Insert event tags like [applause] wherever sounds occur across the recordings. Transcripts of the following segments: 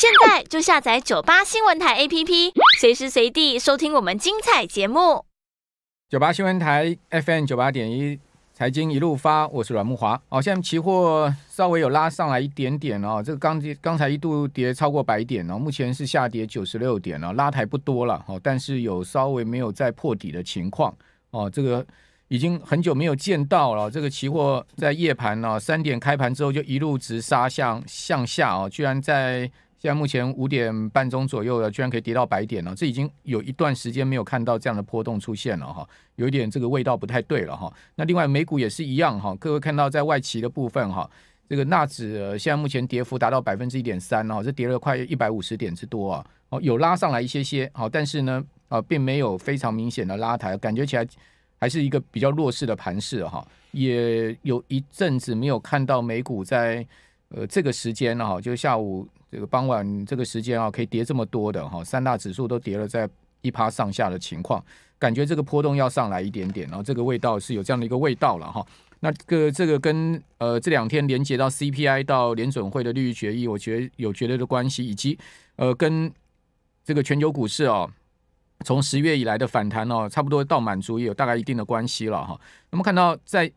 现在就下载九八新闻台 APP，随时随地收听我们精彩节目。九八新闻台 FM 九八点一，财经一路发，我是阮木华。哦，现在期货稍微有拉上来一点点哦，这个刚刚才一度跌超过百点哦，目前是下跌九十六点哦，拉抬不多了哦，但是有稍微没有再破底的情况哦，这个已经很久没有见到了。这个期货在夜盘呢三点开盘之后就一路直杀向向下哦，居然在。现在目前五点半钟左右了，居然可以跌到白点了，这已经有一段时间没有看到这样的波动出现了哈，有一点这个味道不太对了哈。那另外美股也是一样哈，各位看到在外企的部分哈，这个纳指现在目前跌幅达到百分之一点三哦，这跌了快一百五十点之多啊，哦有拉上来一些些好，但是呢啊并没有非常明显的拉抬，感觉起来还是一个比较弱势的盘势哈。也有一阵子没有看到美股在呃这个时间哈，就下午。这个傍晚这个时间啊，可以跌这么多的哈，三大指数都跌了，在一趴上下的情况，感觉这个波动要上来一点点，然后这个味道是有这样的一个味道了哈。那个这个跟呃这两天连接到 CPI 到联准会的利率决议，我觉得有绝对的关系，以及呃跟这个全球股市哦，从十月以来的反弹哦，差不多到满足也有大概一定的关系了哈。那么看到在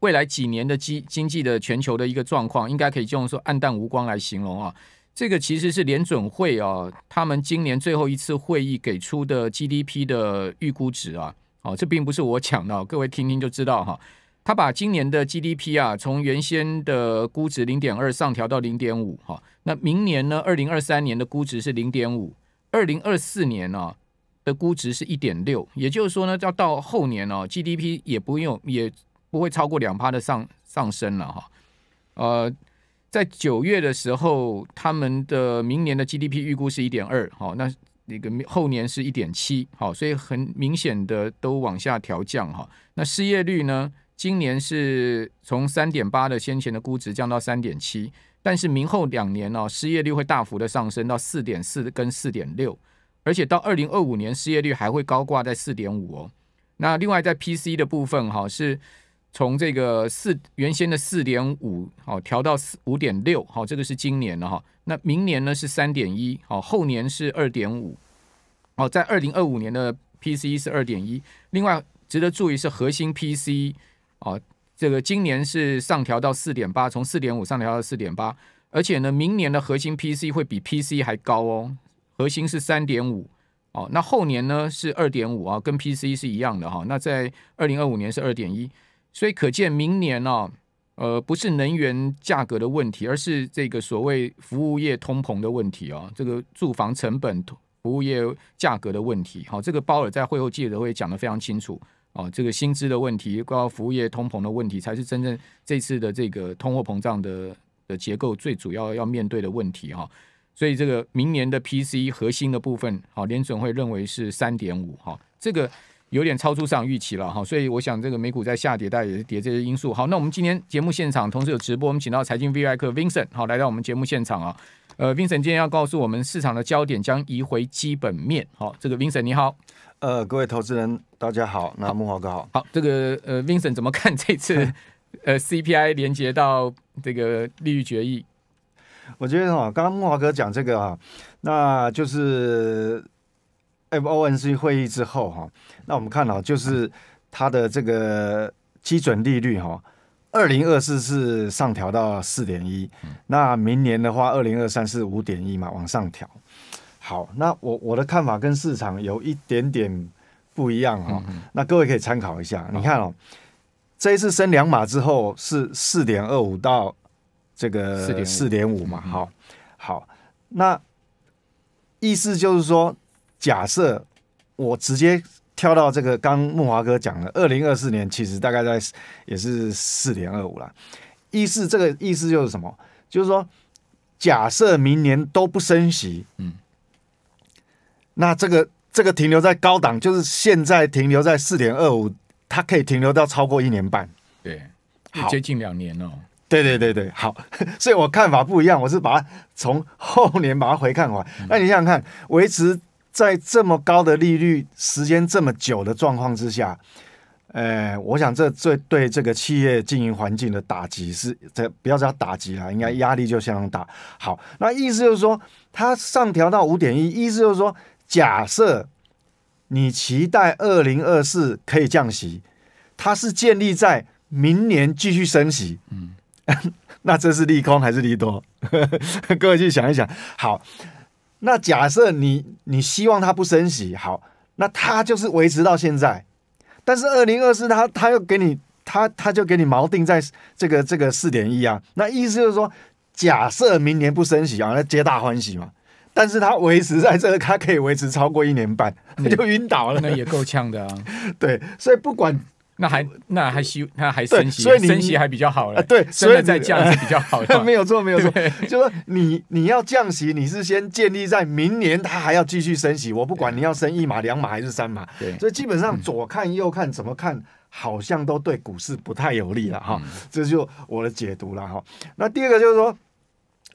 未来几年的经经济的全球的一个状况，应该可以用说暗淡无光来形容啊。这个其实是联准会啊，他们今年最后一次会议给出的 GDP 的预估值啊，哦，这并不是我讲的，各位听听就知道哈。他把今年的 GDP 啊，从原先的估值零点二上调到零点五哈。那明年呢，二零二三年的估值是零点五，二零二四年呢的估值是一点六，也就是说呢，要到后年哦，GDP 也不用也不会超过两趴的上上升了哈，呃。在九月的时候，他们的明年的 GDP 预估是一点二，好，那那个后年是一点七，好，所以很明显的都往下调降哈。那失业率呢，今年是从三点八的先前的估值降到三点七，但是明后两年哦，失业率会大幅的上升到四点四跟四点六，而且到二零二五年失业率还会高挂在四点五哦。那另外在 PC 的部分哈是。从这个四原先的四点五，好调到四五点六，好这个是今年了哈。那明年呢是三点一，好后年是二点五，哦，在二零二五年的 PC 是二点一。另外值得注意是核心 PC，啊，这个今年是上调到四点八，从四点五上调到四点八，而且呢，明年的核心 PC 会比 PC 还高哦。核心是三点五，哦，那后年呢是二点五啊，跟 PC 是一样的哈。那在二零二五年是二点一。所以可见，明年呢，呃，不是能源价格的问题，而是这个所谓服务业通膨的问题啊，这个住房成本、服务业价格的问题。好，这个鲍尔在会后记者会讲得非常清楚哦，这个薪资的问题、包括服务业通膨的问题，才是真正这次的这个通货膨胀的的结构最主要要面对的问题哈。所以，这个明年的 PCE 核心的部分，好，联准会认为是三点五哈，这个。有点超出市场预期了哈，所以我想这个美股在下跌，带也是跌这些因素。好，那我们今天节目现场同时有直播，我们请到财经 V I 客 Vincent 好来到我们节目现场啊。呃，Vincent 今天要告诉我们市场的焦点将移回基本面。好，这个 Vincent 你好，呃，各位投资人大家好，那木华哥好。好，这个呃 Vincent 怎么看这次 [laughs] 呃 C P I 连接到这个利率决议？我觉得哈，刚刚木华哥讲这个啊，那就是。FONC 会议之后哈，那我们看到就是它的这个基准利率哈，二零二四是上调到四点一，那明年的话，二零二三是五点一嘛，往上调。好，那我我的看法跟市场有一点点不一样哈，那各位可以参考一下。你看哦，这一次升两码之后是四点二五到这个四点四点五嘛，好，好，那意思就是说。假设我直接跳到这个，刚木华哥讲的，二零二四年其实大概在也是四点二五了。意思这个意思就是什么？就是说，假设明年都不升息，嗯，那这个这个停留在高档，就是现在停留在四点二五，它可以停留到超过一年半，对，接近两年了。对对对对，好，[laughs] 所以我看法不一样，我是把它从后年把它回看完。那你想想看，维持。在这么高的利率、时间这么久的状况之下，呃，我想这最对这个企业经营环境的打击是这不要叫打击了，应该压力就相当大。好，那意思就是说，它上调到五点一，意思就是说，假设你期待二零二四可以降息，它是建立在明年继续升息。嗯，[laughs] 那这是利空还是利多？[laughs] 各位去想一想。好。那假设你你希望它不升息，好，那它就是维持到现在。但是二零二四它它又给你它它就给你锚定在这个这个四点一啊，那意思就是说，假设明年不升息啊，那皆大欢喜嘛。但是它维持在这个，它可以维持超过一年半，那 [laughs] 就晕倒了，那也够呛的啊。对，所以不管。那还那还升那还升息，升息还比较好了。对，所以再降息比较好的。[laughs] 没有错，没有错。就说你你要降息，你是先建立在明年它还要继续升息。我不管你要升一码、两码还是三码。对，所以基本上左看右看，怎么看好像都对股市不太有利了哈。这就我的解读了哈。那第二个就是说，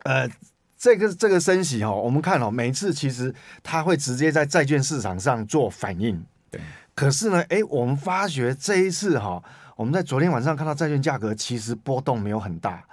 呃，这个这个升息哈，我们看哦，每次其实它会直接在债券市场上做反应。对。可是呢，哎，我们发觉这一次哈，我们在昨天晚上看到债券价格其实波动没有很大，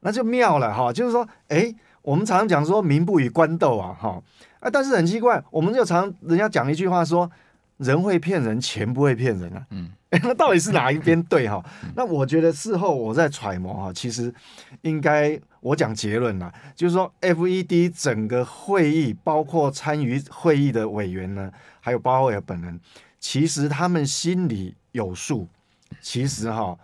那就妙了哈。就是说，哎，我们常常讲说“民不与官斗”啊，哈啊，但是很奇怪，我们就常人家讲一句话说：“人会骗人，钱不会骗人”啊，嗯，[laughs] 那到底是哪一边对哈？那我觉得事后我在揣摩哈，其实应该我讲结论啦，就是说，F E D 整个会议，包括参与会议的委员呢，还有鲍威尔本人。其实他们心里有数，其实哈，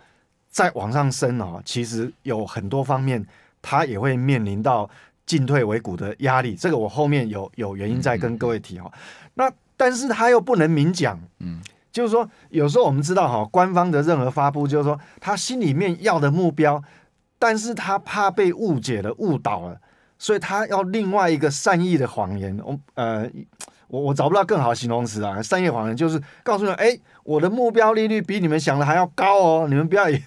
在往上升哦，其实有很多方面，他也会面临到进退维谷的压力。这个我后面有有原因在跟各位提哈。那但是他又不能明讲，嗯，就是说有时候我们知道哈，官方的任何发布，就是说他心里面要的目标，但是他怕被误解了、误导了，所以他要另外一个善意的谎言。我呃。我我找不到更好的形容词啊！善意谎言就是告诉你，哎，我的目标利率比你们想的还要高哦，你们不要以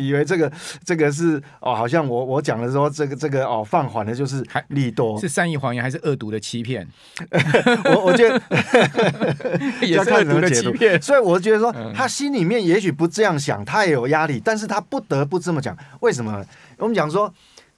[laughs] 以为这个这个是哦，好像我我讲的说这个这个哦放缓的就是利多，是善意谎言还是恶毒的欺骗？[laughs] 我我觉得 [laughs] 也是恶毒的欺骗，所以我觉得说他心里面也许不这样想，他也有压力，但是他不得不这么讲，为什么？我们讲说。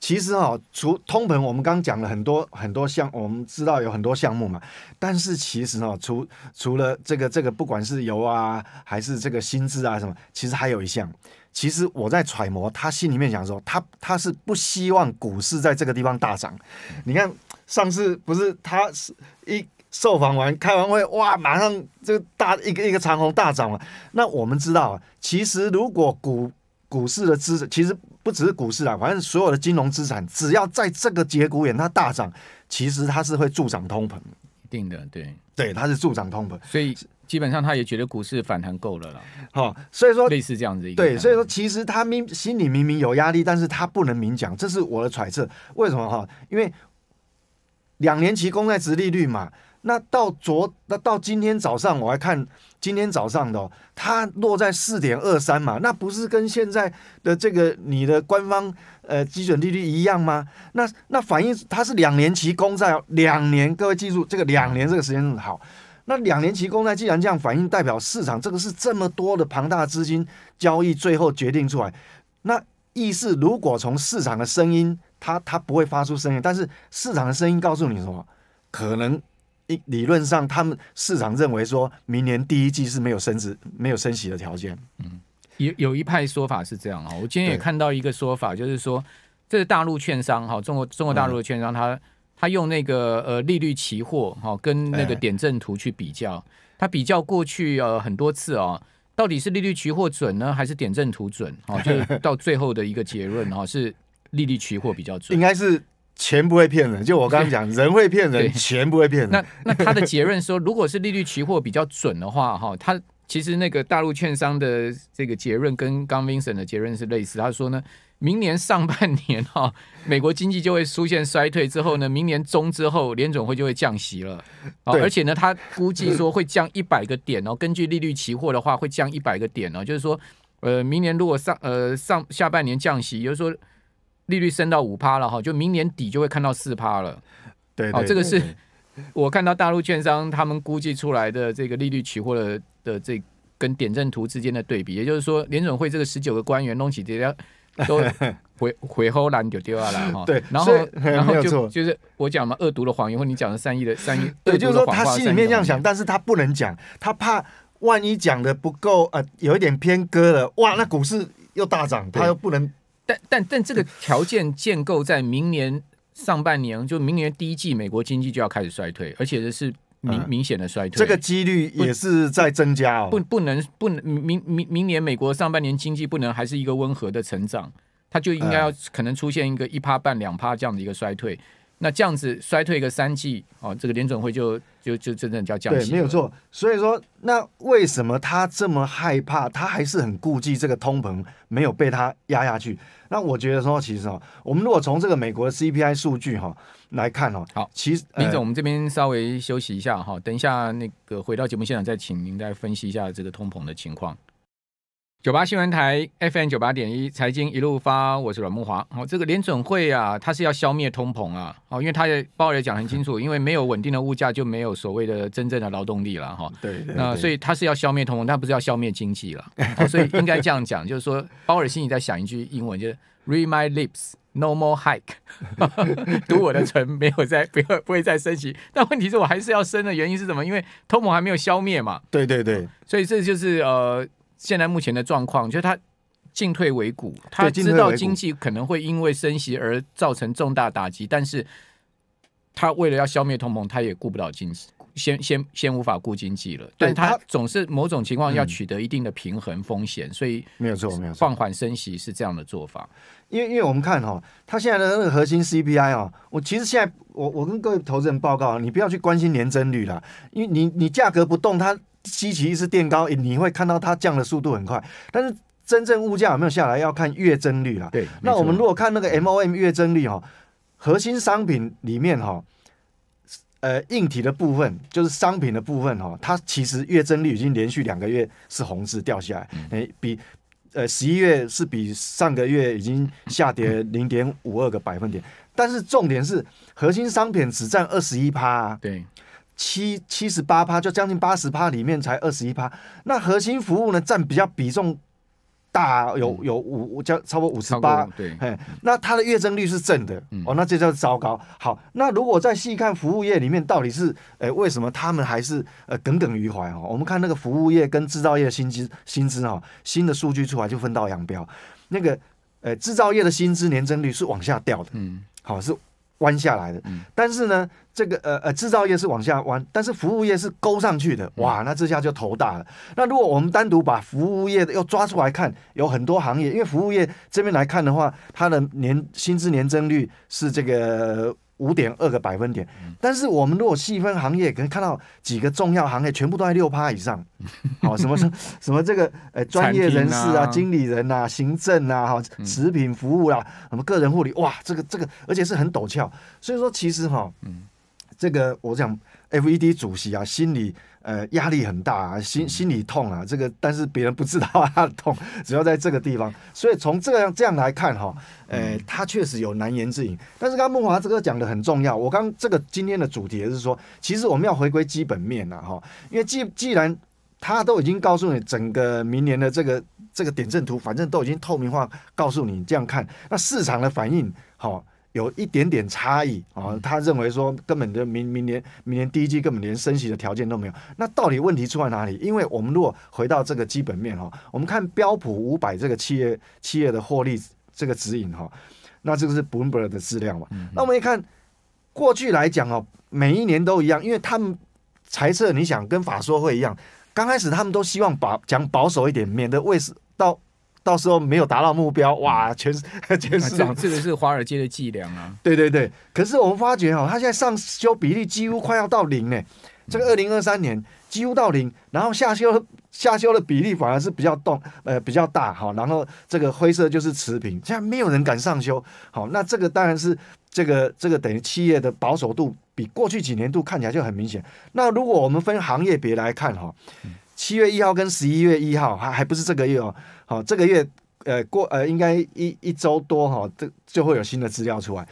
其实哈，除通膨，我们刚讲了很多很多项，我们知道有很多项目嘛。但是其实哦，除除了这个这个，不管是油啊，还是这个薪资啊什么，其实还有一项。其实我在揣摩他心里面想说，他他是不希望股市在这个地方大涨。你看上次不是他是一受访完开完会，哇，马上就大一个一个长虹大涨嘛。那我们知道其实如果股股市的资，其实。不只是股市啊，反正所有的金融资产，只要在这个节骨眼它大涨，其实它是会助长通膨，一定的，对对，它是助长通膨，所以基本上他也觉得股市反弹够了了，哈，所以说类似这样子，对，所以说其实他明心里明明有压力，但是他不能明讲，这是我的揣测，为什么哈？因为两年期公债值利率嘛。那到昨，那到今天早上，我还看今天早上的，它落在四点二三嘛，那不是跟现在的这个你的官方呃基准利率一样吗？那那反映它是两年期公债，两年，各位记住这个两年这个时间好。那两年期公债既然这样反映，代表市场这个是这么多的庞大资金交易最后决定出来。那意思，如果从市场的声音，它它不会发出声音，但是市场的声音告诉你什么？可能。理论上，他们市场认为说，明年第一季是没有升值、没有升息的条件。嗯，有有一派说法是这样啊。我今天也看到一个说法，就是说，这是大陆券商哈，中国中国大陆的券商，他他用那个呃利率期货哈，跟那个点阵图去比较，他比较过去呃很多次啊，到底是利率期货准呢，还是点阵图准？哦，就是到最后的一个结论哈，是利率期货比较准，应该是。钱不会骗人，[laughs] 就我刚刚讲，人会骗人，钱不会骗人。那那他的结论说，如果是利率期货比较准的话，哈，他其实那个大陆券商的这个结论跟刚 Vincent 的结论是类似。他说呢，明年上半年哈，美国经济就会出现衰退，之后呢，明年中之后，联总会就会降息了。而且呢，他估计说会降一百个点哦。根据利率期货的话，会降一百个点哦。就是说，呃，明年如果上呃上下半年降息，也就是说。利率升到五趴了哈，就明年底就会看到四趴了。对，好，这个是我看到大陆券商他们估计出来的这个利率取货的的这跟点阵图之间的对比，也就是说联准会这个十九个官员弄起这条都 [laughs] 回回后蓝就丢下来哈。对，然后 [laughs] 然后就就是我讲嘛恶毒的谎言，或你讲的善意的善意，对，就是说他心里面这样想，但是他不能讲，他怕万一讲的不够呃，有一点偏割了，哇，那股市又大涨，他又不能。但但但这个条件建构在明年上半年，就明年第一季，美国经济就要开始衰退，而且这是明明显的衰退，这个几率也是在增加哦。不不能不能明明明年美国上半年经济不能还是一个温和的成长，它就应该要可能出现一个一趴半两趴这样的一个衰退。那这样子衰退个三季哦，这个联准会就就就真正叫降息，对，没有错。所以说，那为什么他这么害怕？他还是很顾忌这个通膨没有被他压下去。那我觉得说，其实哦，我们如果从这个美国的 CPI 数据哈来看哦，好，其实李总，我们这边稍微休息一下哈，等一下那个回到节目现场再请您再分析一下这个通膨的情况。九八新闻台 FM 九八点一，财经一路发，我是阮木华。哦，这个联准会啊，他是要消灭通膨啊。哦，因为他也鲍尔也讲很清楚，[laughs] 因为没有稳定的物价，就没有所谓的真正的劳动力了哈。对，那所以他是要消灭通膨，但不是要消灭经济了。[laughs] 所以应该这样讲，就是说，鲍尔心里在想一句英文，就是 “Read my lips, no more hike”。[laughs] 读我的唇，没有再不要不会再升级。但问题是我还是要升的原因是什么？因为通膨还没有消灭嘛。对对对，所以这就是呃。现在目前的状况就是他进退维谷，他知道经济可能会因为升息而造成重大打击，但是他为了要消灭同盟，他也顾不了经济，先先先无法顾经济了。对他总是某种情况要取得一定的平衡风险，所以没有错，没有放缓升息是这样的做法。因为因为我们看哈，他现在的那个核心 CPI 啊，我其实现在我我跟各位投资人报告，你不要去关心年增率了，因为你你价格不动，它。稀奇是垫高，你会看到它降的速度很快，但是真正物价有没有下来，要看月增率啦。对，那我们如果看那个 MOM 月增率哈，核心商品里面哈，呃，硬体的部分就是商品的部分哈，它其实月增率已经连续两个月是红字掉下来，哎，比呃十一月是比上个月已经下跌 [laughs] 零点五二个百分点，但是重点是核心商品只占二十一趴，对。七七十八趴，就将近八十趴里面才二十一趴。那核心服务呢，占比较比重大，有有五五，交差不多五十八。对，哎，那它的月增率是正的，哦，那这叫糟糕。好，那如果再细看服务业里面到底是，哎，为什么他们还是呃耿耿于怀哦？我们看那个服务业跟制造业的薪资薪资哦，新的数据出来就分道扬镳。那个，呃，制造业的薪资年增率是往下掉的。嗯，好，是。弯下来的，但是呢，这个呃呃制造业是往下弯，但是服务业是勾上去的，哇，那这下就头大了。那如果我们单独把服务业的要抓出来看，有很多行业，因为服务业这边来看的话，它的年薪资年增率是这个。五点二个百分点，但是我们如果细分行业，可能看到几个重要行业全部都在六趴以上。[laughs] 好，什么什么这个呃专业人士啊、经理人呐、行政呐、哈食品服务啦、什么个人护理，哇，这个这个而且是很陡峭。所以说，其实哈，这个我想。FED 主席啊，心里呃压力很大，啊，心心里痛啊。这个但是别人不知道他的痛，[laughs] 只要在这个地方。所以从这样这样来看哈，呃，他确实有难言之隐。但是刚刚梦华这个讲的很重要，我刚这个今天的主题也是说，其实我们要回归基本面了哈，因为既既然他都已经告诉你整个明年的这个这个点阵图，反正都已经透明化告诉你这样看，那市场的反应好。有一点点差异啊，他认为说根本的明明年明年第一季根本连升息的条件都没有，那到底问题出在哪里？因为我们如果回到这个基本面哈，我们看标普五百这个企业企业的获利这个指引哈，那这个是 Bloomberg 的质量嘛？那我们一看，过去来讲哦，每一年都一样，因为他们猜测你想跟法说会一样，刚开始他们都希望把讲保守一点，免得为什到。到时候没有达到目标，哇，全 [laughs] 全市场，这个是华尔街的伎俩啊！对对对，可是我们发觉哈，它现在上修比例几乎快要到零呢，这个二零二三年几乎到零，然后下修下修的比例反而是比较动呃比较大哈，然后这个灰色就是持平，现在没有人敢上修，好，那这个当然是这个这个等于企业的保守度比过去几年度看起来就很明显。那如果我们分行业别来看哈，七月一号跟十一月一号还还不是这个月哦。好，这个月呃过呃应该一一周多哈，这就会有新的资料出来。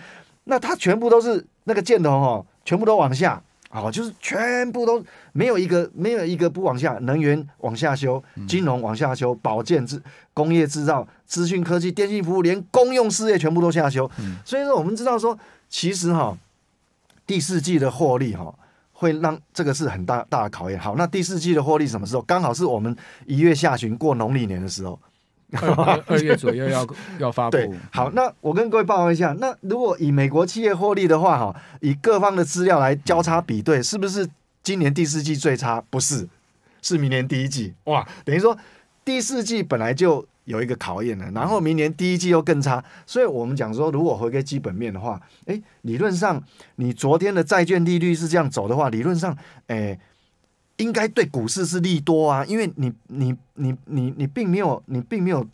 那它全部都是那个箭头哈，全部都往下啊，就是全部都没有一个没有一个不往下，能源往下修，金融往下修，保健制、工业制造、资讯科技、电信服务，连公用事业全部都下修。所以说，我们知道说，其实哈第四季的获利哈。会让这个是很大大的考验。好，那第四季的获利什么时候？刚好是我们一月下旬过农历年的时候，二月左右要 [laughs] 要发布。对，好，那我跟各位报一下。那如果以美国企业获利的话，哈，以各方的资料来交叉比对，是不是今年第四季最差？不是，是明年第一季。哇，等于说第四季本来就。有一个考验的，然后明年第一季又更差，所以我们讲说，如果回归基本面的话，哎，理论上你昨天的债券利率是这样走的话，理论上，哎，应该对股市是利多啊，因为你你你你你并没有你并没有，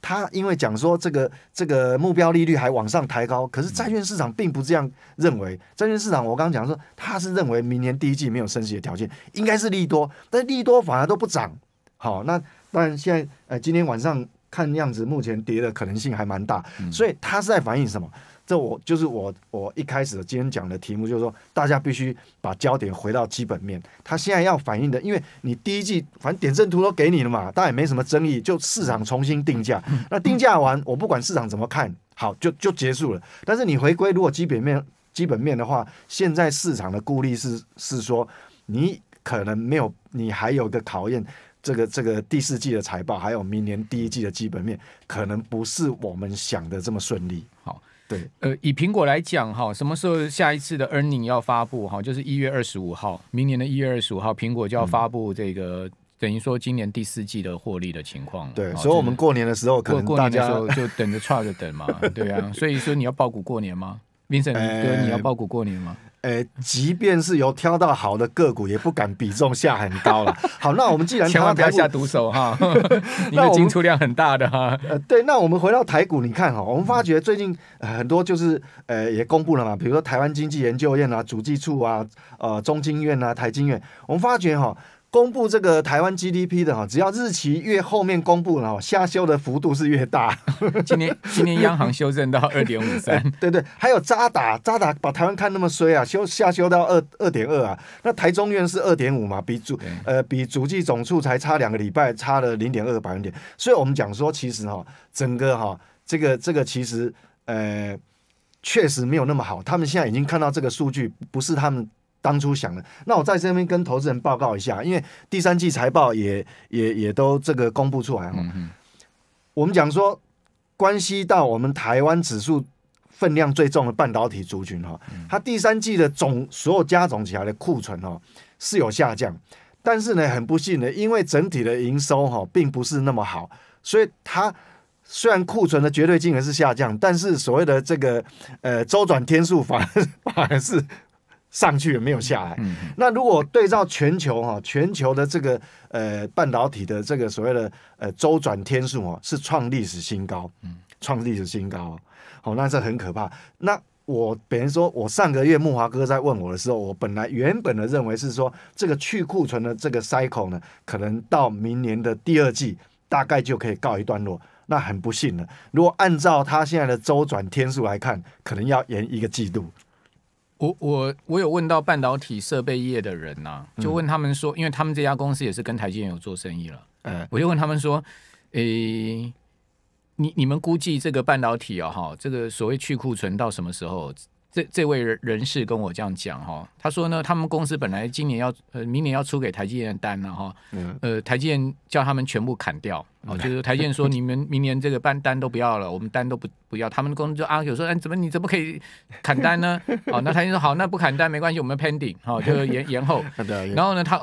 他因为讲说这个这个目标利率还往上抬高，可是债券市场并不这样认为，债券市场我刚刚讲说，他是认为明年第一季没有升息的条件，应该是利多，但利多反而都不涨，好，那但现在呃今天晚上。看样子目前跌的可能性还蛮大，所以它是在反映什么？这我就是我我一开始今天讲的题目，就是说大家必须把焦点回到基本面。它现在要反映的，因为你第一季反正点阵图都给你了嘛，大家也没什么争议，就市场重新定价。那定价完，我不管市场怎么看好，就就结束了。但是你回归如果基本面基本面的话，现在市场的顾虑是是说你可能没有，你还有个考验。这个这个第四季的财报，还有明年第一季的基本面，可能不是我们想的这么顺利。好，对，呃，以苹果来讲哈，什么时候下一次的 e a r n i n g 要发布哈？就是一月二十五号，明年的一月二十五号，苹果就要发布这个，等于说今年第四季的获利的情况。对，所以我们过年的时候，过过年的时候就等着差着等嘛。对啊，所以说你要报股过年吗？Vincent [laughs] 哥，你要报股过年吗？呃，即便是有挑到好的个股，也不敢比重下很高了。好，那我们既然千万不要下毒手哈，[laughs] 的进出量很大的哈。呃，对，那我们回到台股，你看哈，我们发觉最近很多就是呃也公布了嘛，比如说台湾经济研究院啊、主计处啊、呃中经院啊、台经院，我们发觉哈。公布这个台湾 GDP 的哈，只要日期越后面公布了，下修的幅度是越大。[laughs] 今年今年央行修正到 [laughs] 二点五三，对对，还有渣打渣打把台湾看那么衰啊，修下修到二二点二啊，那台中院是二点五嘛，比主呃比主计总处才差两个礼拜，差了零点二个百分点。所以我们讲说，其实哈，整个哈这个这个其实呃确实没有那么好。他们现在已经看到这个数据，不是他们。当初想的，那我在这边跟投资人报告一下，因为第三季财报也也也都这个公布出来哈。我们讲说，关系到我们台湾指数分量最重的半导体族群哈，它第三季的总所有加总起来的库存哈是有下降，但是呢很不幸的，因为整体的营收哈并不是那么好，所以它虽然库存的绝对金额是下降，但是所谓的这个呃周转天数反反而是。上去也没有下来。那如果对照全球哈，全球的这个呃半导体的这个所谓的呃周转天数啊，是创历史新高，创历史新高。好，那这很可怕。那我等于说，我上个月木华哥在问我的时候，我本来原本的认为是说，这个去库存的这个 cycle 呢，可能到明年的第二季大概就可以告一段落。那很不幸的，如果按照他现在的周转天数来看，可能要延一个季度。我我我有问到半导体设备业的人呐，就问他们说，因为他们这家公司也是跟台积电有做生意了，嗯，我就问他们说，诶，你你们估计这个半导体啊，哈，这个所谓去库存到什么时候？这这位人人士跟我这样讲哈，他说呢，他们公司本来今年要呃明年要出给台积电的单了哈，呃台积电叫他们全部砍掉，哦就是台积电说你们明年这个班单都不要了，我们单都不不要，他们公司就啊有说哎怎么你怎么可以砍单呢？哦那台积电说好那不砍单没关系，我们 pending 好就延延后，[laughs] 然后呢他。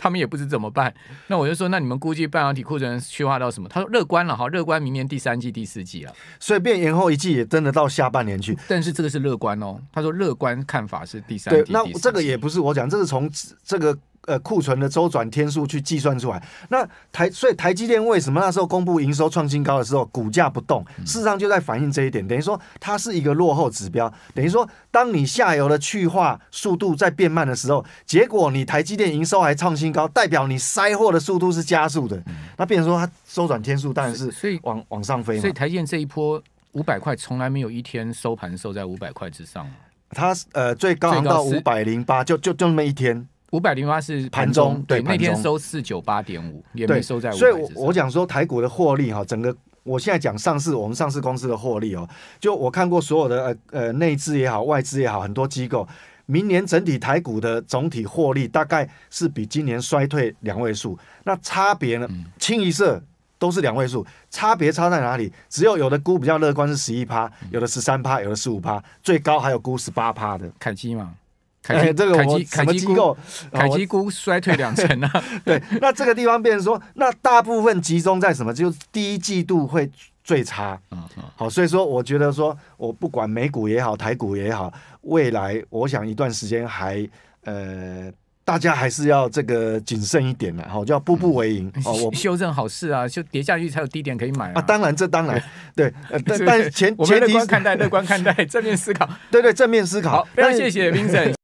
他们也不知怎么办，那我就说，那你们估计半导体库存虚化到什么？他说乐观了哈，乐观明年第三季、第四季了，所以变延后一季，也真的到下半年去。但是这个是乐观哦，他说乐观看法是第三季、季。那这个也不是我讲，这是从这个。呃，库存的周转天数去计算出来，那台所以台积电为什么那时候公布营收创新高的时候，股价不动，事实上就在反映这一点，等于说它是一个落后指标，等于说当你下游的去化速度在变慢的时候，结果你台积电营收还创新高，代表你塞货的速度是加速的，那变成说它周转天数当然是所以往往上飞所以台积电这一波五百块从来没有一天收盘收在五百块之上，它呃最高到五百零八，就就就那么一天。五百零八是盘中对，那天收四九八点五，也收在。所以，我我讲说台股的获利哈，整个我现在讲上市，我们上市公司的获利哦，就我看过所有的呃呃内资也好，外资也好，很多机构，明年整体台股的总体获利大概是比今年衰退两位数，那差别呢，清一色都是两位数，差别差在哪里？只有有的估比较乐观是十一趴，有的十三趴，有的十五趴，最高还有估十八趴的，凯基嘛。且这个我什么机构？凯基股衰退两成啊！[laughs] 对，那这个地方变成说，那大部分集中在什么？就第一季度会最差。嗯嗯。好，所以说我觉得说，我不管美股也好，台股也好，未来我想一段时间还呃，大家还是要这个谨慎一点嘛，好，就要步步为营。[laughs] 哦，我修正好事啊，就跌下去才有低点可以买啊。当然，这当然 [laughs] 对。但但前前提是看待乐观看待正面思考。对对，正面思考。非常谢谢 Vincent。